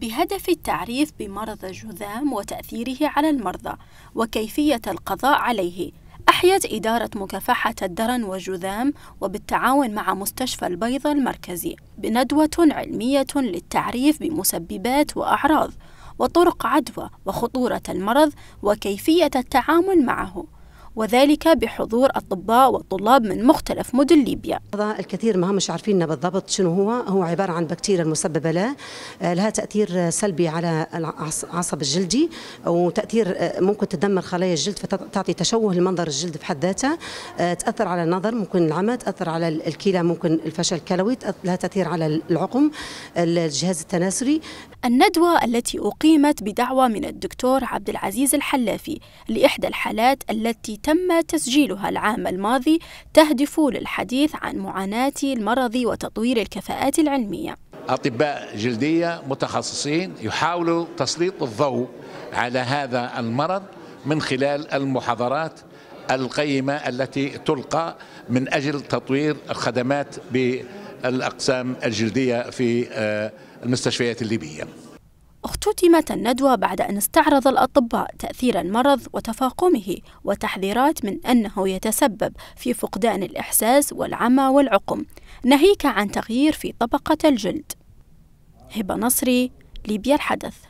بهدف التعريف بمرض الجذام وتأثيره على المرضى وكيفية القضاء عليه أحيت إدارة مكافحة الدرن والجذام وبالتعاون مع مستشفى البيضة المركزي بندوة علمية للتعريف بمسببات وأعراض وطرق عدوى وخطورة المرض وكيفية التعامل معه وذلك بحضور أطباء وطلاب من مختلف مدن ليبيا هذا الكثير ما همش عارفين بالضبط شنو هو هو عبارة عن بكتيريا المسببة له آه، لها تأثير سلبي على العصب الجلدي وتأثير آه، ممكن تدمر خلايا الجلد فتعطي تشوه لمنظر الجلد بحد ذاته آه، تأثر على النظر ممكن العمى تأثر على الكلى ممكن الفشل الكلوي لها تأثير على العقم الجهاز التناسلي الندوة التي أقيمت بدعوة من الدكتور عبد العزيز الحلافي لإحدى الحالات التي تم تسجيلها العام الماضي تهدف للحديث عن معاناة المرض وتطوير الكفاءات العلمية أطباء جلدية متخصصين يحاولوا تسليط الضوء على هذا المرض من خلال المحاضرات القيمة التي تلقى من أجل تطوير الخدمات بالأقسام الجلدية في آه، المستشفيات الليبية اختتمت الندوة بعد أن استعرض الأطباء تأثير المرض وتفاقمه وتحذيرات من أنه يتسبب في فقدان الإحساس والعمى والعقم ناهيك عن تغيير في طبقة الجلد هبة نصري ليبيا الحدث